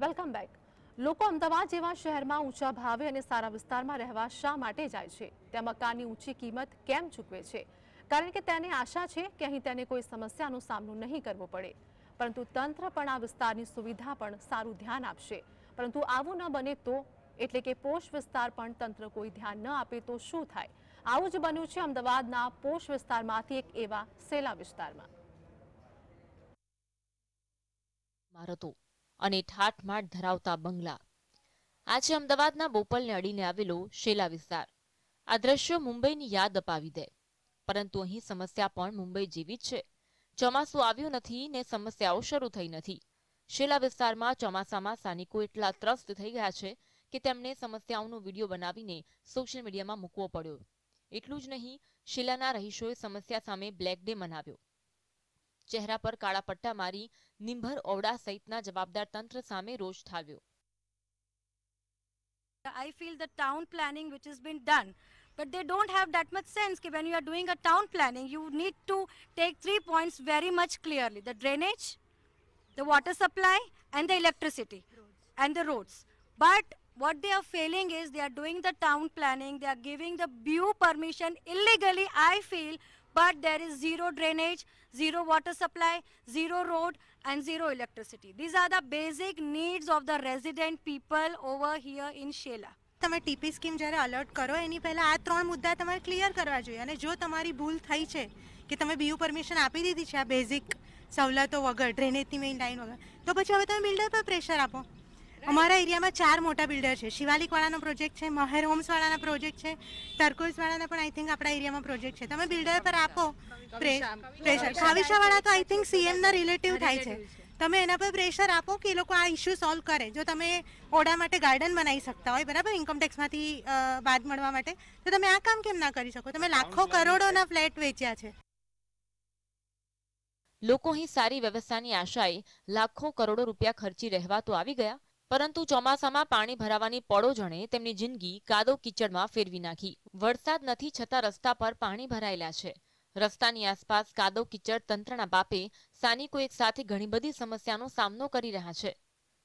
Welcome back લોકો અમદાવાદ જેવા શહેરમાં ઊંચા ભાવે અને સારા વિસ્તારમાં રહેવા શા માટે જાય છે ત્યાં મકાનની ઊંચી કિંમત કેમ ચૂકવે છે કારણ કે તેને આશા છે કે અહીં તેને કોઈ સમસ્યાનો સામનો નહીં કરવો પડે પરંતુ તંત્ર પણ આ વિસ્તારની સુવિધા પણ સારું ધ્યાન આપશે પરંતુ આવું ન બને તો એટલે કે પોષ વિસ્તાર પણ તંત્ર કોઈ ધ્યાન ન આપે તો શું થાય આવું જ બન્યું છે અમદાવાદના પોષ વિસ્તારમાંથી એક એવા સેલા વિસ્તારમાં મારતો અને ઠાઠમાઠ ધરાવતા બંગલા આજે અમદાવાદના બોપલને અડીને આવેલો શેલા વિસ્તાર આ દ્રશ્યો મુંબઈની યાદ અપાવી દે પરંતુ અહીં સમસ્યા પણ મુંબઈ જેવી જ છે ચોમાસું આવ્યું નથી ને સમસ્યાઓ શરૂ થઈ નથી શેલા વિસ્તારમાં ચોમાસામાં સ્થાનિકો એટલા ત્રસ્ત થઈ ગયા છે કે તેમને સમસ્યાઓનો વિડીયો બનાવીને સોશિયલ મીડિયામાં મૂકવો પડ્યો એટલું જ નહીં શિલાના રહીશોએ સમસ્યા સામે બ્લેક ડે મનાવ્યો ચહેરા પર કાળા પટ્ટા મારી નિંભર ઓવડા સહિતના જવાબદાર તંત્ર સામે રોષ ઠાલવ્યો I feel the town planning which has been done but they don't have that much sense that when you are doing a town planning you need to take three points very much clearly the drainage the water supply and the electricity roads. and the roads but what they are failing is they are doing the town planning they are giving the BU permission illegally I feel but there is zero drainage, zero water supply, zero road and zero electricity. These are the basic needs of the resident people over here in Shela. તમે TP scheme જ્યારે alert કરો એની પહેલાં આ ત્રણ મુદ્દા તમારે clear કરવા જોઈએ અને જો તમારી ભૂલ થઈ છે કે તમે બીયુ પરમિશન આપી દીધી છે આ બેઝિક સવલતો વગર ડ્રેનેજની મેઇન લાઇન વગર તો પછી હવે તમે બિલ્ડર પર પ્રેશર આપો અમારા એરિયામાં ચાર મોટા બિલ્ડર છે શિવાલિકવાળાનો પ્રોજેક્ટ છે મહેર હોમ્સવાળાના પ્રોજેક્ટ છે ટર્કોઇઝવાળાના પણ આઈ થિંક આપણા એરિયામાં પ્રોજેક્ટ છે તમે બિલ્ડર પર આપો પ્રેશર ખાવિશાવાળા તો આઈ થિંક સીએમના રિલેટિવ થાય છે તમે એના પર પ્રેશર આપો કે એ લોકો આ ઇસ્યુ સોલ્વ કરે જો તમે ઓડા માટે ગાર્ડન બનાવી શકતા હોય બરાબર ઇન્કમટેક્સમાંથી બાદ મળવા માટે તો તમે આ કામ કેમ ના કરી શકો તમે લાખો કરોડોના ફ્લેટ વેચ્યા છે લોકો અહીં સારી વ્યવસ્થાની આશાએ લાખો કરોડો રૂપિયા ખર્ચી રહેવા તો આવી ગયા પરંતુ ચોમાસામાં પાણી ભરાવાની પડો જણે તેમની જિંદગી કાદો કિચડમાં ફેરવી નાખી વરસાદ નથી છતાં રસ્તા પર પાણી ભરાયેલા છે રસ્તાની આસપાસ કાદો કિચડ તંત્રના બાપે સ્થાનિકો એક સાથે ઘણી બધી સમસ્યાનો સામનો કરી રહ્યા છે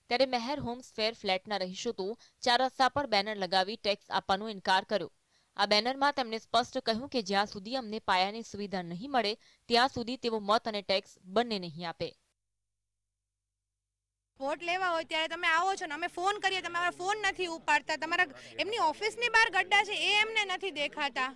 ત્યારે મહેર હોમ્સ ફેર ફ્લેટના રહીશો તો ચાર રસ્તા પર બેનર લગાવી ટેક્સ આપવાનો ઇનકાર કર્યો આ બેનરમાં તેમણે સ્પષ્ટ કહ્યું કે જ્યાં સુધી અમને પાયાની સુવિધા નહીં મળે ત્યાં સુધી તેઓ મત અને ટેક્સ બંને નહીં આપે વોટ લેવા હોય ત્યારે તમે આવો છો ને અમે ફોન કરીએ તમારા ફોન નથી ઉપાડતા તમારા એમની ઓફિસની બહાર ગड्ढા છે એ એમને નથી દેખાતા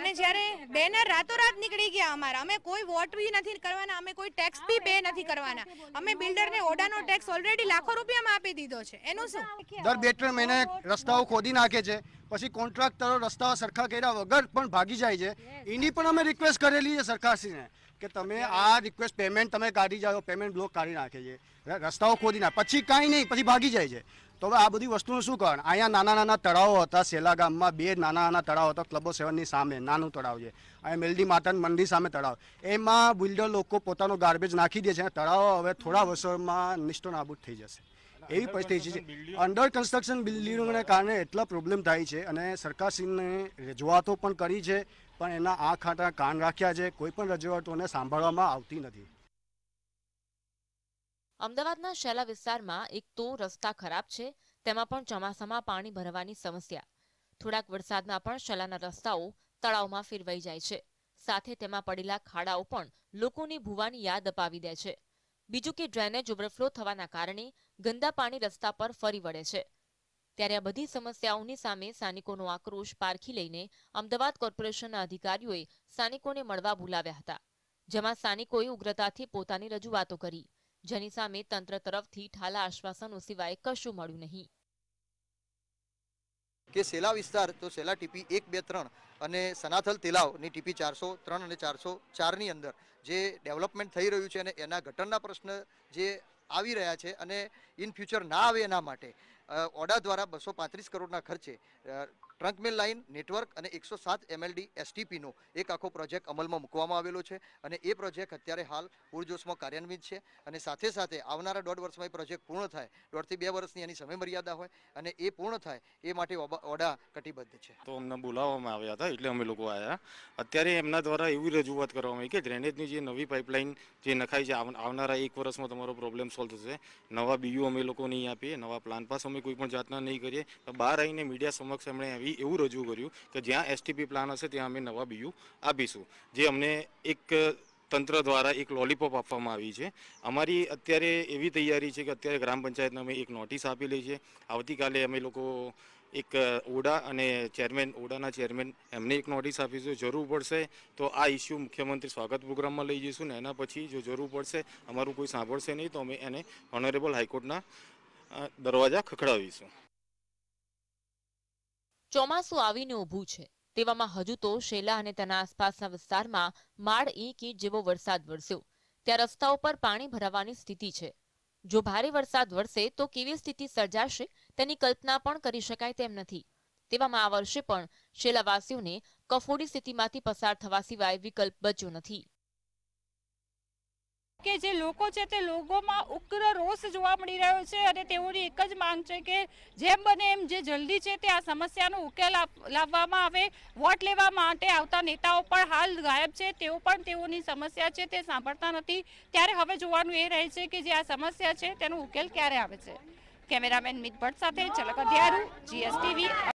અને જ્યારે બેનર રાતોરાત નીકળી ગયા અમારા અમે કોઈ વોટ બી નથી કરવાના અમે કોઈ ટેક્સ બી પે નથી કરવાના અમે બિલ્ડરને ઓડાનો ટેક્સ ઓલરેડી લાખો રૂપિયામાં આપી દીધો છે એનું શું દર બે ત્રણ મહિને રસ્તાઓ ખોદી નાખે છે પછી કોન્ટ્રાક્ટરો રસ્તાઓ સરખા કર્યા વગર પણ ભાગી જાય છે એની પણ અમે રિક્વેસ્ટ કરેલી છે સરકારશ્રીને કે તમે આ રિક્વેસ્ટ પેમેન્ટ તમે કાઢી જાઓ પેમેન્ટ બ્લોક કાઢી નાખે છે રસ્તાઓ ખોદી નાખે પછી કાંઈ નહીં પછી ભાગી જાય છે તો હવે આ બધી વસ્તુનું શું કારણ અહીંયા નાના નાના તળાવો હતા સેલા ગામમાં બે નાના નાના તળાવ હતા ક્લબો સેવનની સામે નાનું તળાવ છે અહીંયા મેલડી માતાની મંદિર સામે તળાવ એમાં બિલ્ડર લોકો પોતાનું ગાર્બેજ નાખી દે છે અને તળાવ હવે થોડા વર્ષોમાં નિષ્ઠો નાબૂદ થઈ જશે એવી પરિસ્થિતિ છે અંડર કન્સ્ટ્રક્શન બિલ્ડિંગોને કારણે એટલા પ્રોબ્લેમ થાય છે અને સરકારશ્રીને રજૂઆતો પણ કરી છે પણ એના આંખ આટા કાન રાખ્યા છે કોઈ પણ રજૂઆતોને સાંભળવામાં આવતી નથી અમદાવાદના શેલા વિસ્તારમાં એક તો રસ્તા ખરાબ છે તેમાં પણ ચોમાસામાં પાણી ભરવાની સમસ્યા થોડાક વરસાદમાં પણ શેલાના રસ્તાઓ તળાવમાં ફેરવાઈ જાય છે સાથે તેમાં પડેલા ખાડાઓ પણ લોકોની ભૂવાની યાદ અપાવી દે છે બીજું કે ડ્રેનેજ ઓવરફ્લો થવાના કારણે ગંદા પાણી રસ્તા પર ફરી વળે છે ત્યારે આ બધી સમસ્યાઓની સામે સ્થાનિકોનો આક્રોશ પારખી લઈને અમદાવાદ કોર્પોરેશનના અધિકારીઓએ સ્થાનિકોને મળવા બોલાવ્યા હતા જેમાં સ્થાનિકોએ ઉગ્રતાથી પોતાની રજૂઆતો કરી જેની સામે તંત્ર તરફથી ઠાલા આશ્વાસનો સિવાય કશું મળ્યું નહીં કે સેલા વિસ્તાર તો સેલા ટીપી એક બે ત્રણ અને સનાથલ તેલાવની ટીપી ચારસો ત્રણ અને ચારસો ચારની અંદર જે ડેવલપમેન્ટ થઈ રહ્યું છે અને એના ગટરના પ્રશ્ન જે આવી રહ્યા છે અને ઇન ફ્યુચર ના આવે એના માટે ઓડા દ્વારા બસો પાંત્રીસ કરોડના ખર્ચે ટ્રંકમેલ લાઇન નેટવર્ક અને એકસો સાત એમએલડી એસટીપીનો એક આખો પ્રોજેક્ટ અમલમાં મૂકવામાં આવેલો છે અને એ પ્રોજેક્ટ અત્યારે હાલ પૂરજોશમાં કાર્યાન્વિત છે અને સાથે સાથે આવનારા દોઢ વર્ષમાં એ પ્રોજેક્ટ પૂર્ણ થાય દોઢથી બે વર્ષની એની સમયમર્યાદા હોય અને એ પૂર્ણ થાય એ માટે ઓડા કટિબદ્ધ છે તો અમને બોલાવવામાં આવ્યા હતા એટલે અમે લોકો આવ્યા અત્યારે એમના દ્વારા એવી રજૂઆત કરવામાં આવી કે ડ્રેનેજની જે નવી પાઇપલાઇન જે નખાય છે આવનારા એક વર્ષમાં તમારો પ્રોબ્લેમ સોલ્વ થશે નવા બીયુ અમે લોકો નહીં આપીએ નવા પ્લાન પાસ અમે અમે કોઈ પણ જાતના નહીં કરીએ બહાર આવીને મીડિયા સમક્ષ એમણે આવી એવું રજૂ કર્યું કે જ્યાં એસટીપી પ્લાન હશે ત્યાં અમે નવા બીયુ આપીશું જે અમને એક તંત્ર દ્વારા એક લોલીપોપ આપવામાં આવી છે અમારી અત્યારે એવી તૈયારી છે કે અત્યારે ગ્રામ પંચાયતને અમે એક નોટિસ આપી આપેલી છે આવતીકાલે અમે લોકો એક ઓડા અને ચેરમેન ઓડાના ચેરમેન એમને એક નોટિસ આપીશું જરૂર પડશે તો આ ઇસ્યુ મુખ્યમંત્રી સ્વાગત પ્રોગ્રામમાં લઈ જઈશું ને એના પછી જો જરૂર પડશે અમારું કોઈ સાંભળશે નહીં તો અમે એને ઓનરેબલ હાઈકોર્ટના દરવાજા ખખડાવીશું ચોમાસું આવીને ઊભું છે તેવામાં હજુ તો શેલા અને તેના આસપાસના વિસ્તારમાં માળ ઈંક ઈંચ જેવો વરસાદ વરસ્યો ત્યાં રસ્તાઓ પર પાણી ભરાવાની સ્થિતિ છે જો ભારે વરસાદ વરસે તો કેવી સ્થિતિ સર્જાશે તેની કલ્પના પણ કરી શકાય તેમ નથી તેવામાં આ વર્ષે પણ શેલાવાસીઓને કફોડી સ્થિતિમાંથી પસાર થવા સિવાય વિકલ્પ બચ્યો નથી કે જે લોકો છે તે લોકોમાં ઉગ્ર રોષ જોવા મળી રહ્યો છે અને તેઓની એક જ માંગ છે કે જેમ બને એમ જે જલ્દી છે તે આ સમસ્યાનો ઉકેલ લાવવામાં આવે વોટ લેવા માટે આવતા નેતાઓ પણ હાલ ગાયબ છે તેઓ પણ તેઓની સમસ્યા છે તે સાંભળતા નથી ત્યારે હવે જોવાનું એ રહે છે કે જે આ સમસ્યા છે તેનો ઉકેલ ક્યારે આવે છે કેમેરામેન મિત ભટ્ટ સાથે ચલક અધ્યારું જીએસટીવી